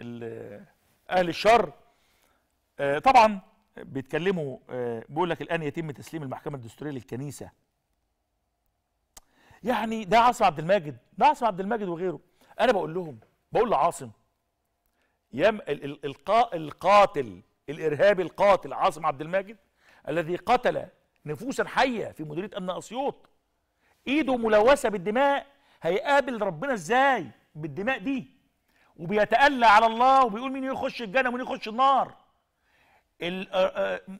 اهل الشر آه، طبعا بيتكلموا آه، بيقول لك الان يتم تسليم المحكمه الدستوريه للكنيسه يعني ده عاصم عبد الماجد ده عاصم عبد الماجد وغيره انا بقول لهم بقول لعاصم يا القاتل الارهابي القاتل عاصم عبد الماجد الذي قتل نفوسا حيه في مديريه امن اسيوط ايده ملوثه بالدماء هيقابل ربنا ازاي بالدماء دي وبيتألى على الله وبيقول مين يخش الجنة ومين يخش النار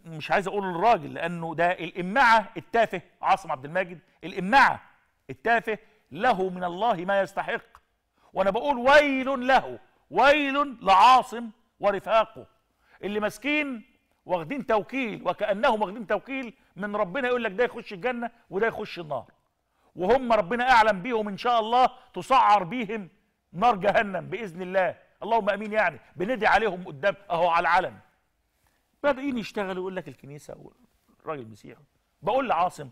مش عايز اقول الراجل لانه ده الامعه التافه عاصم عبد الماجد الامعه التافه له من الله ما يستحق وانا بقول ويل له ويل لعاصم ورفاقه اللي ماسكين واخدين توكيل وكانهم واخدين توكيل من ربنا يقول لك ده يخش الجنه وده يخش النار وهم ربنا اعلم بيهم ان شاء الله تسعر بيهم نار جهنم باذن الله اللهم امين يعني بندعي عليهم قدام اهو على العلن بادئين يشتغلوا يقول لك الكنيسه والراجل مسيحي بقول لعاصم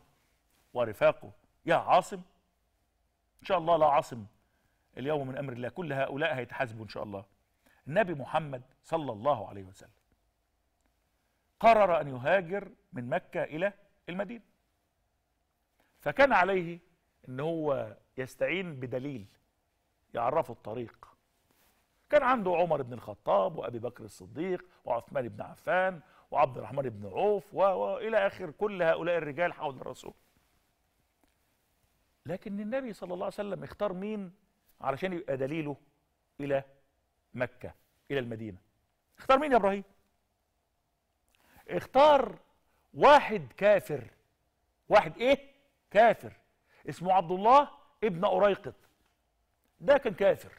ورفاقه يا عاصم ان شاء الله لا عاصم اليوم من امر الله كل هؤلاء هيتحاسبوا ان شاء الله النبي محمد صلى الله عليه وسلم قرر ان يهاجر من مكه الى المدينه فكان عليه ان هو يستعين بدليل يعرفوا الطريق كان عنده عمر بن الخطاب وابي بكر الصديق وعثمان بن عفان وعبد الرحمن بن عوف والى اخر كل هؤلاء الرجال حول الرسول لكن النبي صلى الله عليه وسلم اختار مين علشان يبقى دليله الى مكه الى المدينه اختار مين يا ابراهيم اختار واحد كافر واحد ايه كافر اسمه عبد الله ابن أريقط ده كان كافر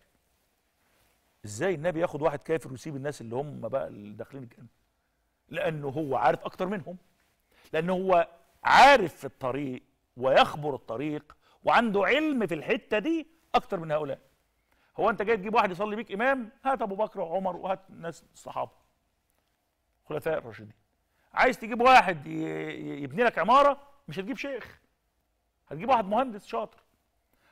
ازاي النبي ياخد واحد كافر ويسيب الناس اللي هم بقى اللي داخلين الجنه لانه هو عارف اكتر منهم لانه هو عارف في الطريق ويخبر الطريق وعنده علم في الحته دي اكتر من هؤلاء هو انت جاي تجيب واحد يصلي بيك امام هات ابو بكر وعمر وهات ناس الصحابه خلفاء الراشدين عايز تجيب واحد يبني لك عماره مش هتجيب شيخ هتجيب واحد مهندس شاطر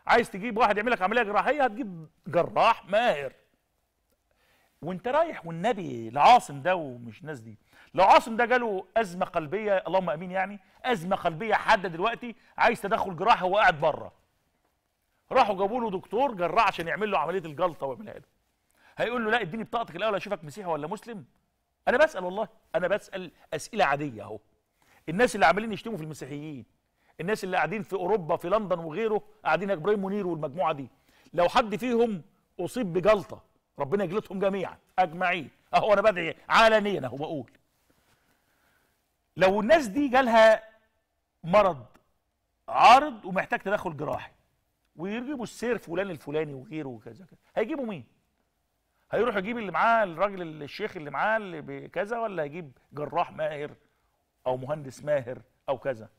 عايز تجيب واحد يعمل لك عمليه جراحيه هتجيب جراح ماهر وانت رايح والنبي لعاصم ده ومش الناس دي لو عاصم ده جاله ازمه قلبيه اللهم امين يعني ازمه قلبيه حاده دلوقتي عايز تدخل جراحي وهو قاعد بره راحوا جابوا له دكتور جراح عشان يعمل له عمليه الجلطه ويعملها له هيقول له لا اديني بطاقتك الاول اشوفك مسيحي ولا مسلم انا بسال والله انا بسال اسئله عاديه اهو الناس اللي عمالين يشتموا في المسيحيين الناس اللي قاعدين في اوروبا في لندن وغيره قاعدين ابراهيم منير والمجموعه دي لو حد فيهم اصيب بجلطه ربنا يجلطهم جميعا اجمعين اهو انا بدعي علنيا اهو بقول لو الناس دي جالها مرض عارض ومحتاج تدخل جراحي ويجيبوا السير فلان الفلاني وغيره وكذا كذا هيجيبوا مين هيروح يجيب اللي معاه الراجل الشيخ اللي معاه اللي بكذا ولا هيجيب جراح ماهر او مهندس ماهر او كذا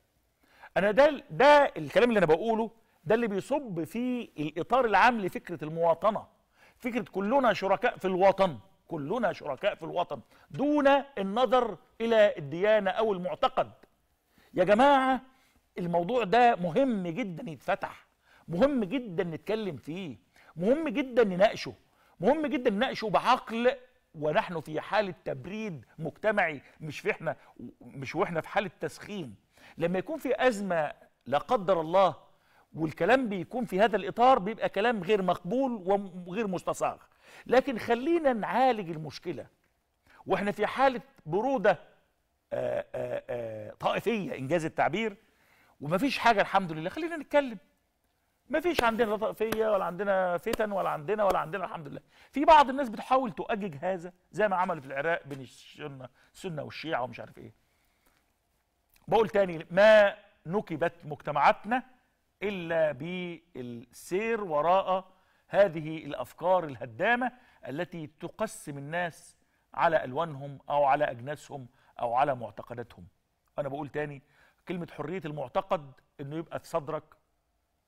انا ده ده الكلام اللي انا بقوله ده اللي بيصب في الاطار العام لفكره المواطنه فكره كلنا شركاء في الوطن كلنا شركاء في الوطن دون النظر الى الديانه او المعتقد يا جماعه الموضوع ده مهم جدا يتفتح مهم جدا نتكلم فيه مهم جدا نناقشه مهم جدا نناقشه بعقل ونحن في حاله تبريد مجتمعي مش في احنا مش واحنا في حاله تسخين لما يكون في أزمة لا قدر الله والكلام بيكون في هذا الإطار بيبقى كلام غير مقبول وغير مستصاغ لكن خلينا نعالج المشكلة وإحنا في حالة برودة آآ آه، آآ آه، آه، طائفية إنجاز التعبير ومفيش حاجة الحمد لله خلينا نتكلم مفيش عندنا لا طائفية ولا عندنا فتن ولا عندنا ولا عندنا الحمد لله في بعض الناس بتحاول تؤجج هذا زي ما عملوا في العراق بين السنة السنة والشيعة ومش عارف إيه بقول تاني ما نكبت مجتمعاتنا إلا بالسير وراء هذه الأفكار الهدامة التي تقسم الناس على ألوانهم أو على أجناسهم أو على معتقداتهم أنا بقول تاني كلمة حرية المعتقد أنه يبقى في صدرك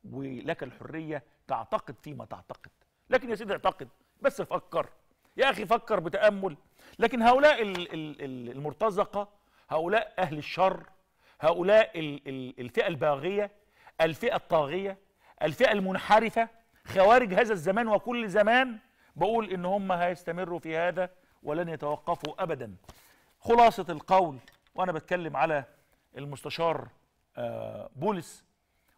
ولك الحرية تعتقد فيما تعتقد لكن يا سيدي اعتقد بس فكر يا أخي فكر بتأمل لكن هؤلاء المرتزقة هؤلاء أهل الشر هؤلاء الفئة الباغية الفئة الطاغية الفئة المنحرفة خوارج هذا الزمان وكل زمان بقول إن هم هيستمروا في هذا ولن يتوقفوا أبدا خلاصة القول وأنا بتكلم على المستشار آه، بولس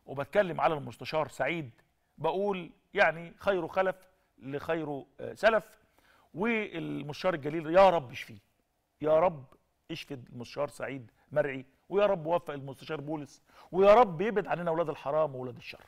وبتكلم على المستشار سعيد بقول يعني خير خلف لخير آه، سلف والمستشار الجليل يا رب اشفيه يا رب اشفي المستشار سعيد مرعي ويا رب وفق المستشار بولس ويا رب يبعد عننا اولاد الحرام واولاد الشر